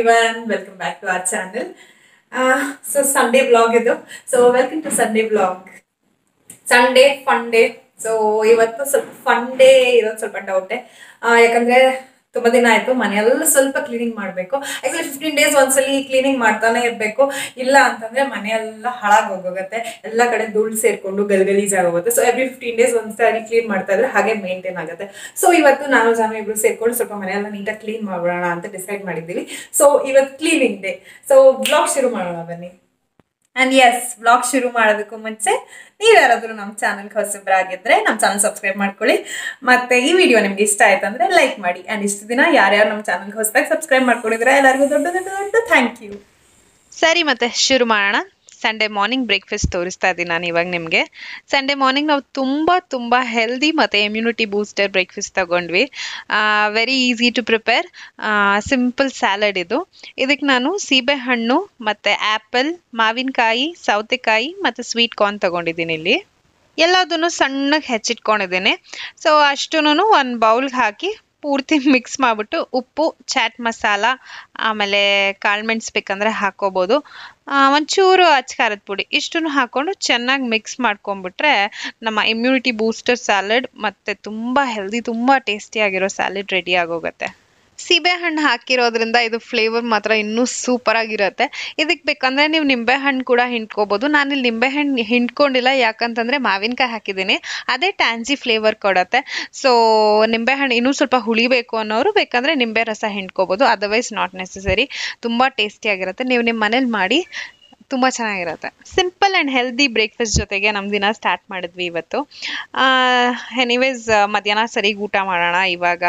everyone welcome back to our channel so Sunday blog ಇದು so welcome to Sunday blog Sunday fun day so ಇವತ್ತು ಸ್ವಲ್ಪ fun day ಇರೋದು ಸ್ವಲ್ಪ ಡೌಟೆ ಯಾಕಂದರೆ ತುಂಬ ದಿನ ಆಯಿತು ಮನೆಯೆಲ್ಲ ಸ್ವಲ್ಪ ಕ್ಲೀನಿಂಗ್ ಮಾಡಬೇಕು ಆ್ಯಕ್ಚುಲಿ ಫಿಫ್ಟೀನ್ ಡೇಸ್ ಒಂದ್ಸಲಿ ಕ್ಲೀನಿಂಗ್ ಮಾಡ್ತಾನೆ ಇರಬೇಕು ಇಲ್ಲ ಅಂತಂದರೆ ಮನೆಯೆಲ್ಲ ಹೋಗೋಗುತ್ತೆ ಎಲ್ಲ ಕಡೆ ಧೂಳು ಸೇರಿಕೊಂಡು ಗಲ್ಗಲೀಜಾಗೋಗುತ್ತೆ ಆಗೋಗುತ್ತೆ ಸೊ ಎವ್ರಿ ಫಿಫ್ಟೀನ್ ಡೇಸ್ ಒಂದ್ಸಾರಿ ಕ್ಲೀನ್ ಮಾಡ್ತಾ ಇದ್ರೆ ಹಾಗೆ ಮೇಂಟೈನ್ ಆಗುತ್ತೆ ಸೊ ಇವತ್ತು ನಾನು ಜನ ಇಬ್ರು ಸೇರ್ಕೊಂಡು ಸ್ವಲ್ಪ ಮನೆಯೆಲ್ಲ ನೀಟಾಗಿ ಕ್ಲೀನ್ ಮಾಡೋಣ ಅಂತ ಡಿಸೈಡ್ ಮಾಡಿದ್ದೀವಿ ಸೊ ಇವತ್ತು ಕ್ಲೀನಿಂಗ್ ಡೇ ಸೊ ಬ್ಲಾಗ್ ಶುರು ಮಾಡೋಣ ಬನ್ನಿ ಆ್ಯಂಡ್ ಎಸ್ ವ್ಲಾಗ್ ಶುರು ಮಾಡೋದಕ್ಕೂ ಮುಂಚೆ ನೀವು ಯಾರಾದರೂ ನಮ್ಮ ಚಾನಲ್ಗೆ ಹೊಸಬ್ರಾಗಿದ್ದರೆ ನಮ್ಮ ಚಾನಲ್ ಸಬ್ಸ್ಕ್ರೈಬ್ ಮಾಡ್ಕೊಳ್ಳಿ ಮತ್ತು ಈ ವಿಡಿಯೋ ನಿಮ್ಗೆ ಇಷ್ಟ ಆಯ್ತು ಅಂದರೆ ಲೈಕ್ ಮಾಡಿ ಆ್ಯಂಡ್ ಇಷ್ಟು ದಿನ ಯಾರ್ಯಾರು ನಮ್ಮ ಚಾನಲ್ಗೆ ಹೊಸದಾಗಿ ಸಬ್ಸ್ಕ್ರೈಬ್ ಮಾಡ್ಕೊಂಡಿದ್ರೆ ಎಲ್ಲರಿಗೂ ದೊಡ್ಡ ದೊಡ್ಡ ದೊಡ್ಡ ಥ್ಯಾಂಕ್ ಯು ಸರಿ ಮತ್ತೆ ಶುರು ಮಾಡೋಣ ಸಂಡೇ ಮಾರ್ನಿಂಗ್ ಬ್ರೇಕ್ಫಾಸ್ಟ್ ತೋರಿಸ್ತಾ ಇದ್ದೀನಿ ನಾನು ಇವಾಗ ನಿಮಗೆ ಸಂಡೇ ಮಾರ್ನಿಂಗ್ ನಾವು ತುಂಬ ತುಂಬ ಹೆಲ್ದಿ ಮತ್ತು ಇಮ್ಯುನಿಟಿ ಬೂಸ್ಟರ್ ಬ್ರೇಕ್ಫಾಸ್ಟ್ ತಗೊಂಡ್ವಿ very easy to prepare simple salad ಇದು ಇದಕ್ಕೆ ನಾನು ಸೀಬೆಹಣ್ಣು ಮತ್ತು ಆ್ಯಪಲ್ ಮಾವಿನಕಾಯಿ ಸೌತೆಕಾಯಿ ಮತ್ತು ಸ್ವೀಟ್ ಕಾರ್ನ್ ತೊಗೊಂಡಿದ್ದೀನಿ ಇಲ್ಲಿ ಎಲ್ಲದನ್ನು ಸಣ್ಣಗೆ ಹೆಚ್ಚಿಟ್ಕೊಂಡಿದ್ದೀನಿ ಸೊ ಅಷ್ಟೂ ಒಂದು ಬೌಲ್ಗೆ ಹಾಕಿ ಪೂರ್ತಿ ಮಿಕ್ಸ್ ಮಾಡಿಬಿಟ್ಟು ಉಪ್ಪು ಚಾಟ್ ಮಸಾಲ ಆಮೇಲೆ ಕಾಳುಮೆಣ್ಸು ಬೇಕಂದರೆ ಹಾಕೋಬೋದು ಒಂಚೂರು ಅಚ್ಚಕಾರದ ಪುಡಿ ಇಷ್ಟನ್ನು ಹಾಕ್ಕೊಂಡು ಚೆನ್ನಾಗಿ ಮಿಕ್ಸ್ ಮಾಡ್ಕೊಂಬಿಟ್ರೆ ನಮ್ಮ ಇಮ್ಯುನಿಟಿ ಬೂಸ್ಟರ್ ಸ್ಯಾಲಡ್ ಮತ್ತು ತುಂಬ ಹೆಲ್ದಿ ತುಂಬ ಟೇಸ್ಟಿಯಾಗಿರೋ ಸ್ಯಾಲಡ್ ರೆಡಿ ಆಗೋಗುತ್ತೆ ಹಣ್ಣು ಹಾಕಿರೋದ್ರಿಂದ ಇದು ಫ್ಲೇವರ್ ಮಾತ್ರ ಇನ್ನೂ ಸೂಪರಾಗಿರುತ್ತೆ ಇದಕ್ಕೆ ಬೇಕಂದ್ರೆ ನೀವು ನಿಂಬೆ ಹಣ್ಣು ಕೂಡ ಹಿಂಡ್ಕೋಬೋದು ನಾನಿಲ್ಲಿ ನಿಂಬೆಹಣ್ಣು ಹಿಂಡ್ಕೊಂಡಿಲ್ಲ ಯಾಕಂತಂದರೆ ಮಾವಿನಕಾಯಿ ಹಾಕಿದ್ದೀನಿ ಅದೇ ಟ್ಯಾನ್ಸಿ ಫ್ಲೇವರ್ ಕೊಡುತ್ತೆ ಸೊ ನಿಂಬೆಹಣ್ಣು ಇನ್ನೂ ಸ್ವಲ್ಪ ಹುಳಿಬೇಕು ಅನ್ನೋರು ಬೇಕಂದರೆ ನಿಂಬೆ ರಸ ಹಿಂಡ್ಕೋಬೋದು ಅದರ್ವೈಸ್ ನಾಟ್ ನೆಸಸರಿ ತುಂಬ ಟೇಸ್ಟಿಯಾಗಿರುತ್ತೆ ನೀವು ನಿಮ್ಮ ಮನೇಲಿ ಮಾಡಿ ತುಂಬ ಚೆನ್ನಾಗಿರುತ್ತೆ ಸಿಂಪಲ್ ಆ್ಯಂಡ್ ಹೆಲ್ದಿ ಬ್ರೇಕ್ಫಾಸ್ಟ್ ಜೊತೆಗೆ ನಮ್ಮ ದಿನ ಸ್ಟಾರ್ಟ್ ಮಾಡಿದ್ವಿ ಇವತ್ತು ಎನಿವೇಸ್ ಮಧ್ಯಾಹ್ನ ಸರಿ ಊಟ ಮಾಡೋಣ ಇವಾಗ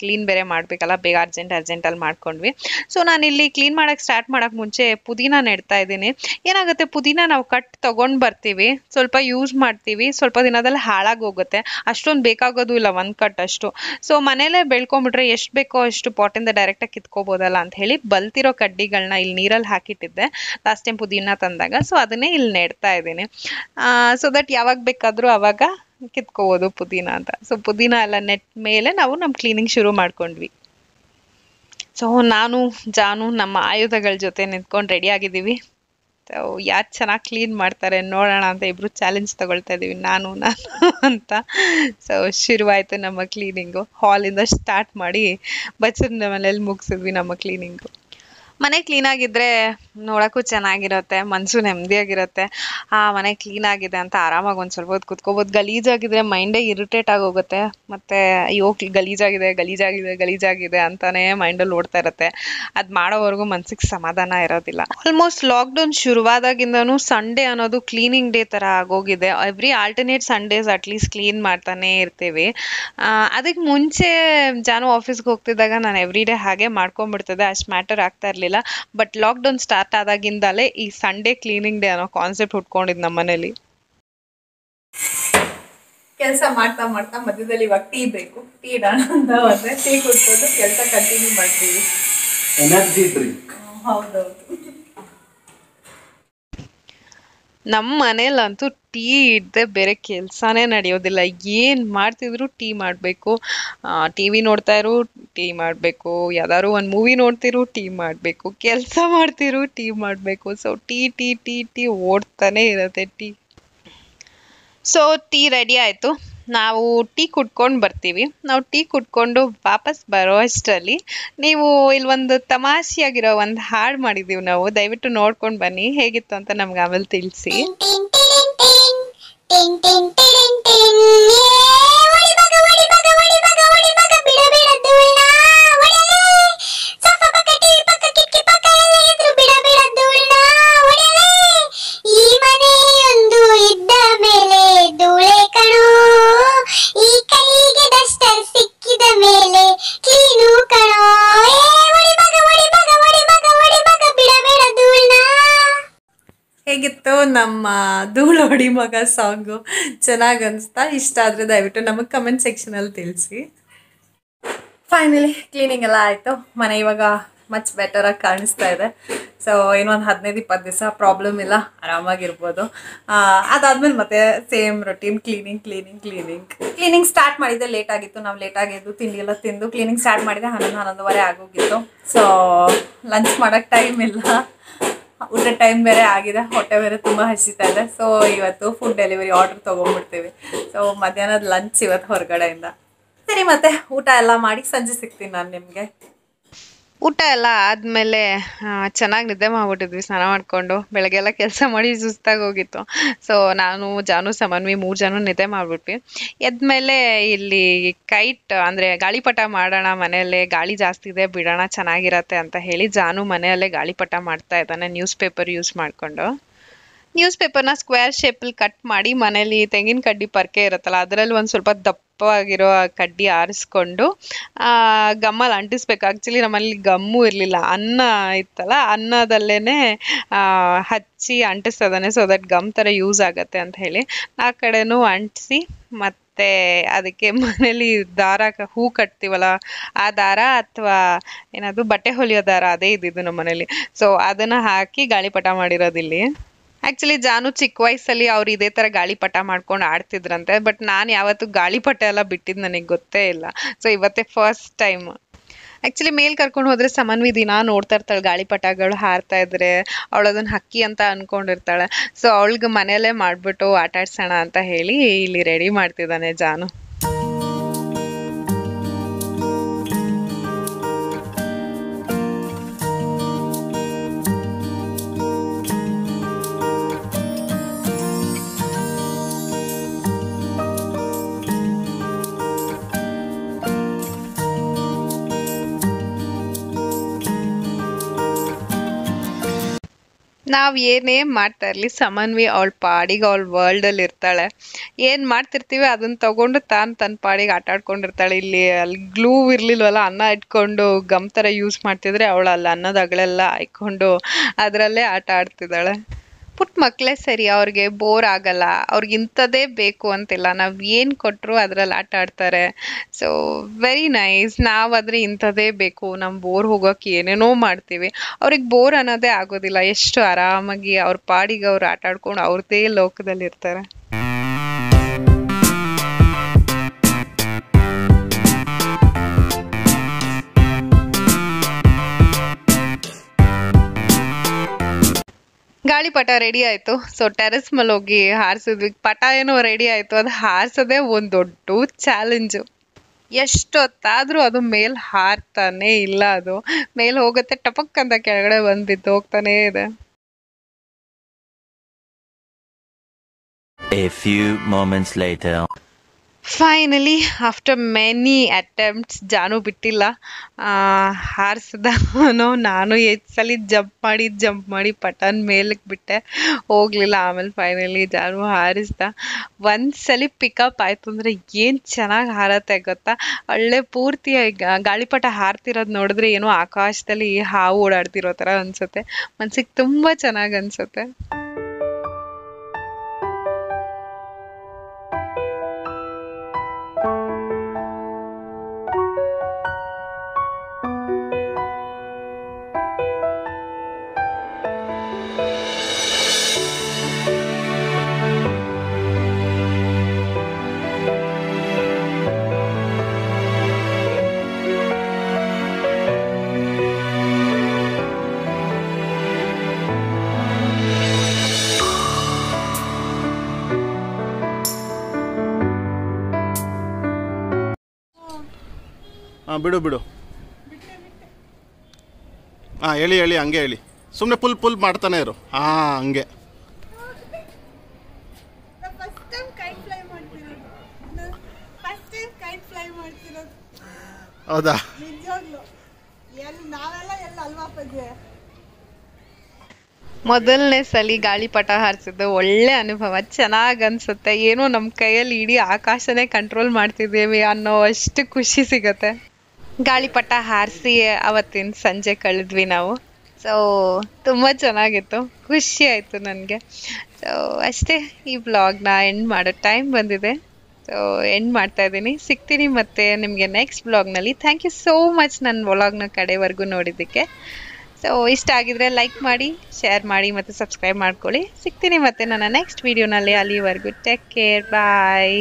ಕ್ಲೀನ್ ಬೇರೆ ಮಾಡಬೇಕಲ್ಲ ಬೇಗ ಅರ್ಜೆಂಟ್ ಅರ್ಜೆಂಟಲ್ಲಿ ಮಾಡ್ಕೊಂಡ್ವಿ ಸೊ ನಾನಿಲ್ಲಿ ಕ್ಲೀನ್ ಮಾಡೋಕ್ಕೆ ಸ್ಟಾರ್ಟ್ ಮಾಡೋಕೆ ಮುಂಚೆ ಪುದೀನ ನೆಡ್ತಾ ಇದ್ದೀನಿ ಏನಾಗುತ್ತೆ ಪುದೀನ ನಾವು ಕಟ್ ತೊಗೊಂಡು ಬರ್ತೀವಿ ಸ್ವಲ್ಪ ಯೂಸ್ ಮಾಡ್ತೀವಿ ಸ್ವಲ್ಪ ದಿನದಲ್ಲಿ ಹಾಳಾಗಿ ಹೋಗುತ್ತೆ ಅಷ್ಟೊಂದು ಬೇಕಾಗೋದು ಇಲ್ಲ ಒಂದು ಕಟ್ ಅಷ್ಟು ಸೊ ಮನೇಲೇ ಬೆಳ್ಕೊಂಬಿಟ್ರೆ ಎಷ್ಟು ಬೇಕೋ ಅಷ್ಟು ಪಾಟಿಂದ ಡೈರೆಕ್ಟಾಗಿ ಕಿತ್ಕೋಬೋದಲ್ಲ ಅಂತ ಹೇಳಿ ಬಲ್ತಿರೋ ಕಡ್ಡಿಗಳನ್ನ ಇಲ್ಲಿ ನೀರಲ್ಲಿ ಹಾಕಿಟ್ಟಿದ್ದೆ ಲಾಸ್ಟ್ ಟೈಮ್ ಪುದೀನ ತಂದಾಗ ಸೊ ಅದನ್ನೇ ಇಲ್ಲಿ ನೆಡ್ತಾ ಇದ್ದೀನಿ ಸೊ ದಟ್ ಯಾವಾಗ ಬೇಕಾದರೂ ಅವಾಗ ಕಿತ್ಕೋಬೋದು ಪುದೀನ ಅಂತ ಸೊ ಪುದೀನ ಎಲ್ಲ ನೆಟ್ ಮೇಲೆ ನಾವು ನಮ್ಮ ಕ್ಲೀನಿಂಗ್ ಶುರು ಮಾಡ್ಕೊಂಡ್ವಿ ಸೊ ನಾನು ಜಾನು ನಮ್ಮ ಆಯುಧಗಳ ಜೊತೆ ನಿಂತ್ಕೊಂಡು ರೆಡಿ ಆಗಿದ್ದೀವಿ ಸೊ ಯಾರು ಚೆನ್ನಾಗಿ ಕ್ಲೀನ್ ಮಾಡ್ತಾರೆ ನೋಡೋಣ ಅಂತ ಇಬ್ರು ಚಾಲೆಂಜ್ ತಗೊಳ್ತಾ ಇದ್ದೀವಿ ನಾನು ನಾನು ಅಂತ ಸೊ ಶುರುವಾಯಿತು ನಮ್ಮ ಕ್ಲೀನಿಂಗು ಹಾಲಿಂದ ಸ್ಟಾರ್ಟ್ ಮಾಡಿ ಬಚ್ಚನ ಮನೇಲಿ ಮುಗಿಸಿದ್ವಿ ನಮ್ಮ ಕ್ಲೀನಿಂಗು ಮನೆ ಕ್ಲೀನಾಗಿದ್ದರೆ ನೋಡೋಕ್ಕೂ ಚೆನ್ನಾಗಿರುತ್ತೆ ಮನಸ್ಸು ನೆಮ್ಮದಿಯಾಗಿರುತ್ತೆ ಆ ಮನೆ ಕ್ಲೀನಾಗಿದೆ ಅಂತ ಆರಾಮಾಗಿ ಒಂದು ಸ್ವಲ್ಪ ಹೊತ್ತು ಕೂತ್ಕೋಬೋದು ಗಲೀಜಾಗಿದ್ರೆ ಮೈಂಡೇ ಇರಿಟೇಟ್ ಆಗೋಗುತ್ತೆ ಮತ್ತು ಅಯ್ಯೋ ಗಲೀಜಾಗಿದೆ ಗಲೀಜಾಗಿದೆ ಗಲೀಜಾಗಿದೆ ಅಂತಲೇ ಮೈಂಡಲ್ಲಿ ಓಡ್ತಾ ಇರುತ್ತೆ ಅದು ಮಾಡೋವರೆಗೂ ಮನ್ಸಿಗೆ ಸಮಾಧಾನ ಇರೋದಿಲ್ಲ ಆಲ್ಮೋಸ್ಟ್ ಲಾಕ್ಡೌನ್ ಶುರುವಾದಾಗಿಂದನು ಸಂಡೇ ಅನ್ನೋದು ಕ್ಲೀನಿಂಗ್ ಡೇ ಥರ ಆಗೋಗಿದೆ every alternate Sundays at least clean ಮಾಡ್ತಾನೆ ಇರ್ತೀವಿ ಅದಕ್ಕೆ ಮುಂಚೆ ಜಾನು ಆಫೀಸ್ಗೆ ಹೋಗ್ತಿದ್ದಾಗ ನಾನು ಎವ್ರಿ ಡೇ ಹಾಗೆ ಮಾಡ್ಕೊಂಡ್ಬಿಡ್ತದೆ ಅಷ್ಟು ಮ್ಯಾಟರ್ ಆಗ್ತಾ ಇರಲಿಲ್ಲ ಇರ್ಲಿಲ್ಲ ಬಟ್ ಲಾಕ್ಡೌನ್ ಸ್ಟಾರ್ಟ್ ಆದಾಗಿಂದಲೇ ಈ ಸಂಡೇ ಕ್ಲೀನಿಂಗ್ ಡೇ ಅನ್ನೋ ಕಾನ್ಸೆಪ್ಟ್ ಹುಟ್ಕೊಂಡಿದ್ ನಮ್ಮ ಮನೇಲಿ ಕೆಲಸ ಮಾಡ್ತಾ ಮಾಡ್ತಾ ಮಧ್ಯದಲ್ಲಿ ಇವಾಗ ಟೀ ಬೇಕು ಟೀ ಇಡೋಣ ಅಂತ ಹೋದ್ರೆ ಟೀ ಕುಡ್ಕೊಂಡು ಕೆಲಸ ಕಂಟಿನ್ಯೂ ಮಾಡ್ತೀವಿ ಎನರ್ಜಿ ಡ್ರಿಂಕ್ ಹೌದೌದು ನಮ್ಮ ಮನೇಲಂತೂ ಟೀ ಇದ್ದೆ ಬೇರೆ ಕೆಲಸನೇ ನಡೆಯೋದಿಲ್ಲ ಏನು ಮಾಡ್ತಿದ್ರು ಟೀ ಮಾಡಬೇಕು ಟಿ ವಿ ನೋಡ್ತಾಯಿರು ಟೀ ಮಾಡಬೇಕು ಯಾವ್ದಾದ್ರು ಒಂದು ಮೂವಿ ನೋಡ್ತಿರು ಟೀ ಮಾಡಬೇಕು ಕೆಲಸ ಮಾಡ್ತಿರು ಟೀ ಮಾಡಬೇಕು so tea tea tea tea ಓಡ್ತಾನೆ ಇರುತ್ತೆ ಟೀ ಸೊ ಟೀ ರೆಡಿ ಆಯಿತು ನಾವು ಟೀ ಕುಡ್ಕೊಂಡು ಬರ್ತೀವಿ ನಾವು ಟೀ ಕುಡ್ಕೊಂಡು ವಾಪಸ್ ಬರೋ ಅಷ್ಟರಲ್ಲಿ ನೀವು ಇಲ್ಲೊಂದು ತಮಾಷೆಯಾಗಿರೋ ಒಂದು ಹಾಡು ಮಾಡಿದೀವಿ ನಾವು ದಯವಿಟ್ಟು ನೋಡ್ಕೊಂಡು ಬನ್ನಿ ಹೇಗಿತ್ತು ಅಂತ ನಮ್ಗೆ ಆಮೇಲೆ ತಿಳಿಸಿ ಮೇಲೆ ಹೇಗಿತ್ತು ನಮ್ಮ ಧೂಳು ಹೊಡಿ ಮಗ ಸಾಂಗು ಚೆನ್ನಾಗಿ ಅನಿಸ್ತಾ ಇಷ್ಟ ಆದರೆ ದಯವಿಟ್ಟು ನಮಗೆ ಕಮೆಂಟ್ ಸೆಕ್ಷನಲ್ಲಿ ತಿಳಿಸಿ ಫೈನಲಿ ಕ್ಲೀನಿಂಗ್ ಎಲ್ಲ ಆಯಿತು ಮನೆ ಇವಾಗ ಮಚ್ ಬೆಟರಾಗಿ ಕಾಣಿಸ್ತಾ ಇದೆ ಸೊ ಇನ್ನೊಂದು ಹದಿನೈದು ಇಪ್ಪತ್ತು ದಿವಸ ಪ್ರಾಬ್ಲಮ್ ಇಲ್ಲ ಆರಾಮಾಗಿರ್ಬೋದು ಅದಾದ್ಮೇಲೆ ಮತ್ತೆ same routine cleaning cleaning cleaning cleaning start ಮಾಡಿದ್ದೆ ಲೇಟ್ ಆಗಿತ್ತು ನಾವು ಲೇಟ್ ಆಗಿದ್ದು ತಿಂಡಿ ಎಲ್ಲ ತಿಂದು ಕ್ಲೀನಿಂಗ್ ಸ್ಟಾರ್ಟ್ ಮಾಡಿದೆ ಹನ್ನೊಂದು ಹನ್ನೊಂದುವರೆ ಆಗೋಗಿತ್ತು ಸೊ ಲಂಚ್ ಮಾಡೋಕ್ಕೆ ಟೈಮ್ ಇಲ್ಲ ಊಟ ಟೈಮ್ ಬೇರೆ ಆಗಿದೆ ಹೊಟ್ಟೆ ಬೇರೆ ತುಂಬ ಹಸಿತಾ ಇದೆ ಸೊ ಇವತ್ತು ಫುಡ್ ಡೆಲಿವರಿ ಆರ್ಡ್ರ್ ತೊಗೊಂಡ್ಬಿಡ್ತೀವಿ ಸೊ ಮಧ್ಯಾಹ್ನದ ಲಂಚ್ ಇವತ್ತು ಹೊರಗಡೆಯಿಂದ ಸರಿ ಮತ್ತೆ ಊಟ ಎಲ್ಲ ಮಾಡಿ ಸಂಜೆ ಸಿಗ್ತೀನಿ ನಾನು ನಿಮಗೆ ಊಟ ಎಲ್ಲ ಆದಮೇಲೆ ಚೆನ್ನಾಗಿ ನಿದ್ದೆ ಮಾಡ್ಬಿಟ್ಟಿದ್ವಿ ಸ್ನಾನ ಮಾಡಿಕೊಂಡು ಬೆಳಗ್ಗೆ ಎಲ್ಲ ಕೆಲಸ ಮಾಡಿ ಸುಸ್ತಾಗಿ ಹೋಗಿತ್ತು ಸೊ ನಾನು ಜಾನು ಸಮನ್ವಿ ಮೂರು ಜನ ನಿದ್ದೆ ಮಾಡಿಬಿಟ್ವಿ ಎದ್ಮೇಲೆ ಇಲ್ಲಿ ಕೈಟ್ ಅಂದರೆ ಗಾಳಿಪಟ ಮಾಡೋಣ ಮನೆಯಲ್ಲೇ ಗಾಳಿ ಜಾಸ್ತಿ ಇದೆ ಬಿಡೋಣ ಚೆನ್ನಾಗಿರತ್ತೆ ಅಂತ ಹೇಳಿ ಜಾನು ಮನೆಯಲ್ಲೇ ಗಾಳಿಪಟ ಮಾಡ್ತಾ ಇದ್ದಾನೆ ನ್ಯೂಸ್ ಪೇಪರ್ ಯೂಸ್ ಮಾಡಿಕೊಂಡು ನ್ಯೂಸ್ ಪೇಪರ್ನ ಸ್ಕ್ವೇರ್ ಶೇಪಲ್ಲಿ ಕಟ್ ಮಾಡಿ ಮನೇಲಿ ತೆಂಗಿನ ಕಡ್ಡಿ ಪರ್ಕೆ ಇರುತ್ತಲ್ಲ ಅದರಲ್ಲಿ ಒಂದು ಸ್ವಲ್ಪ ದಪ್ಪ ದಪ್ಪವಾಗಿರೋ ಕಡ್ಡಿ ಆರಿಸ್ಕೊಂಡು ಗಮ್ಮಲ್ಲಿ ಅಂಟಿಸ್ಬೇಕು ಆ್ಯಕ್ಚುಲಿ ನಮ್ಮಲ್ಲಿ ಗಮ್ಮು ಇರಲಿಲ್ಲ ಅನ್ನ ಇತ್ತಲ್ಲ ಅನ್ನದಲ್ಲೇ ಹಚ್ಚಿ ಅಂಟಿಸ್ತದಾನೆ ಸೊ ದಟ್ ಗಮ್ ಥರ ಯೂಸ್ ಆಗುತ್ತೆ ಅಂತ ಹೇಳಿ ಆ ಕಡೆನೂ ಅಂಟಿಸಿ ಮತ್ತು ಅದಕ್ಕೆ ಮನೇಲಿ ದಾರ ಹೂ ಕಟ್ತೀವಲ್ಲ ಆ ದಾರ ಅಥವಾ ಏನದು ಬಟ್ಟೆ ಹೊಲಿಯೋ ದಾರ ಅದೇ ಇದ್ದಿದ್ದು ನಮ್ಮ ಮನೇಲಿ ಸೊ ಅದನ್ನು ಹಾಕಿ ಗಾಳಿಪಟ ಮಾಡಿರೋದಿಲ್ಲಿ ಆಕ್ಚುಲಿ ಜಾನು ಚಿಕ್ಕ ವಯಸ್ಸಲ್ಲಿ ಅವ್ರು ಇದೇ ತರ ಗಾಳಿಪಟ ಮಾಡ್ಕೊಂಡು ಆಡ್ತಿದ್ರಂತೆ ಬಟ್ ನಾನು ಯಾವತ್ತು ಗಾಳಿಪಟ ಎಲ್ಲ ಬಿಟ್ಟಿದ್ದು ನನಗೆ ಗೊತ್ತೇ ಇಲ್ಲ ಸೊ ಇವತ್ತೇ ಫಸ್ಟ್ ಟೈಮ್ ಆಕ್ಚುಲಿ ಮೇಲ್ ಕರ್ಕೊಂಡು ಹೋದ್ರೆ ಸಮನ್ವಿ ದಿನ ನೋಡ್ತಾ ಇರ್ತಾಳೆ ಗಾಳಿಪಟಗಳು ಹಾರ್ತಾ ಇದ್ರೆ ಅದನ್ನ ಹಕ್ಕಿ ಅಂತ ಅಂದ್ಕೊಂಡಿರ್ತಾಳೆ ಸೊ ಅವಳಿಗೆ ಮನೆಯಲ್ಲೇ ಮಾಡ್ಬಿಟ್ಟು ಆಟಾಡ್ಸೋಣ ಅಂತ ಹೇಳಿ ಇಲ್ಲಿ ರೆಡಿ ಮಾಡ್ತಿದ್ದಾನೆ ಜಾನು ನಾವು ಏನೇ ಮಾಡ್ತಾ ಇರಲಿ ಸಮನ್ವಿ ಅವಳ ಪಾಡಿಗೆ ಅವಳ ವರ್ಲ್ಡಲ್ಲಿ ಇರ್ತಾಳೆ ಏನು ಮಾಡ್ತಿರ್ತೀವಿ ಅದನ್ನ ತಗೊಂಡು ತಾನು ತನ್ನ ಪಾಡಿಗೆ ಆಟ ಆಡ್ಕೊಂಡಿರ್ತಾಳೆ ಇಲ್ಲಿ ಅಲ್ಲಿ ಗ್ಲೂ ಇರಲಿಲ್ವಲ್ಲ ಅನ್ನ ಇಟ್ಕೊಂಡು ಗಮ್ ಥರ ಯೂಸ್ ಮಾಡ್ತಿದ್ರೆ ಅವಳು ಅಲ್ಲಿ ಅನ್ನದ ಅಗಳೆಲ್ಲ ಅದರಲ್ಲೇ ಆಟ ಆಡ್ತಿದ್ದಾಳೆ ಪುಟ್ಟ ಮಕ್ಕಳೇ ಸರಿ ಅವ್ರಿಗೆ ಬೋರ್ ಆಗಲ್ಲ ಅವ್ರಿಗೆ ಇಂಥದ್ದೇ ಬೇಕು ಅಂತಿಲ್ಲ ನಾವು ಏನು ಕೊಟ್ಟರು ಅದರಲ್ಲಿ ಆಟ ಆಡ್ತಾರೆ ಸೊ ವೆರಿ ನೈಸ್ ನಾವಾದರೆ ಇಂಥದ್ದೇ ಬೇಕು ನಮ್ಮ ಬೋರ್ ಹೋಗೋಕೆ ಏನೇನೋ ಮಾಡ್ತೀವಿ ಅವ್ರಿಗೆ ಬೋರ್ ಅನ್ನೋದೇ ಆಗೋದಿಲ್ಲ ಎಷ್ಟು ಆರಾಮಾಗಿ ಅವ್ರ ಪಾಡಿಗೆ ಅವ್ರು ಆಟ ಆಡ್ಕೊಂಡು ಅವ್ರದ್ದೇ ಲೋಕದಲ್ಲಿ ಇರ್ತಾರೆ ಗಾಳಿಪಟ ರೆಡಿ ಆಯಿತು ಸೊ ಟೆರೆಸ್ ಮೇಲೆ ಹೋಗಿ ಹಾರಿಸಿದ್ವಿ ಪಟ ಏನೋ ರೆಡಿ ಆಯಿತು ಅದು ಹಾರಿಸೋದೇ ಒಂದು ದೊಡ್ಡ ಚಾಲೆಂಜು ಎಷ್ಟೊತ್ತಾದರೂ ಅದು ಮೇಲ್ ಹಾರ್ತಾನೆ ಇಲ್ಲ ಅದು ಮೇಲೆ ಹೋಗುತ್ತೆ ಟಪಕ್ ಅಂತ ಕೆಳಗಡೆ ಬಂದಿದ್ದು ಹೋಗ್ತಾನೆ ಇದೆ A few finally after many attempts Jaanu ಬಿಟ್ಟಿಲ್ಲ ಹಾರಿಸಿದವನು ನಾನು ಎಷ್ಟು ಸಲ ಜಂಪ್ ಮಾಡಿ ಜಂಪ್ ಮಾಡಿ ಪಟನ್ ಮೇಲಕ್ಕೆ ಬಿಟ್ಟೆ ಹೋಗಲಿಲ್ಲ ಆಮೇಲೆ ಫೈನಲಿ ಜಾನು ಹಾರಿಸ್ದ ಒಂದು ಸಲ ಪಿಕಪ್ ಆಯಿತು ಅಂದರೆ ಏನು ಚೆನ್ನಾಗಿ ಹಾರತ್ತೆ ಗೊತ್ತಾ ಒಳ್ಳೆ ಪೂರ್ತಿ ಗಾಳಿಪಟ ಹಾರ್ತಿರೋದು ನೋಡಿದ್ರೆ ಏನೋ ಆಕಾಶದಲ್ಲಿ ಹಾವು ಓಡಾಡ್ತಿರೋ ಥರ ಅನಿಸುತ್ತೆ ಮನ್ಸಿಗೆ ತುಂಬ ಚೆನ್ನಾಗಿ ಅನಿಸುತ್ತೆ ಹಾಂ ಬಿಡು ಬಿಡು ಹಾಂ ಹೇಳಿ ಹೇಳಿ ಹಂಗೆ ಹೇಳಿ ಸುಮ್ಮನೆ ಪುಲ್ ಪುಲ್ ಮಾಡ್ತಾನೆ ಇರು ಹಾಂ ಹಂಗೆ ಹೌದಾ ಮೊದಲನೇ ಸಲಿ ಗಾಳಿಪಟ ಹಾರಿಸಿದ್ದು ಒಳ್ಳೆ ಅನುಭವ ಚೆನ್ನಾಗಿ ಅನ್ಸುತ್ತೆ ಏನೋ ನಮ್ಮ ಕೈಯಲ್ಲಿ ಇಡೀ ಆಕಾಶನೇ ಕಂಟ್ರೋಲ್ ಮಾಡ್ತಿದ್ದೀವಿ ಅನ್ನೋ ಅಷ್ಟು ಖುಷಿ ಸಿಗತ್ತೆ ಗಾಳಿಪಟ ಹಾರಿಸಿ ಅವತ್ತಿನ ಸಂಜೆ ಕಳೆದ್ವಿ ನಾವು ಸೊ ತುಂಬ ಚೆನ್ನಾಗಿತ್ತು ಖುಷಿ ಆಯಿತು ನನಗೆ ಸೊ ಅಷ್ಟೇ ಈ ಬ್ಲಾಗ್ನ ಎಂಡ್ ಮಾಡೋ ಟೈಮ್ ಬಂದಿದೆ ಸೊ ಎಂಡ್ ಮಾಡ್ತಾ ಇದ್ದೀನಿ ಸಿಗ್ತೀನಿ ಮತ್ತೆ ನಿಮಗೆ ನೆಕ್ಸ್ಟ್ ಬ್ಲಾಗ್ನಲ್ಲಿ ಥ್ಯಾಂಕ್ ಯು ಸೋ ಮಚ್ ನನ್ನ ವ್ಲಾಗ್ನ ಕಡೆವರೆಗೂ ನೋಡಿದ್ದಕ್ಕೆ ಸೊ ಇಷ್ಟ ಆಗಿದ್ರೆ ಲೈಕ್ ಮಾಡಿ ಶೇರ್ ಮಾಡಿ ಮತ್ತು ಸಬ್ಸ್ಕ್ರೈಬ್ ಮಾಡ್ಕೊಳ್ಳಿ ಸಿಗ್ತೀನಿ ಮತ್ತೆ ನನ್ನ ನೆಕ್ಸ್ಟ್ ವೀಡಿಯೋನಲ್ಲಿ ಅಲ್ಲಿವರೆಗೂ ಟೇಕ್ ಕೇರ್ ಬಾಯ್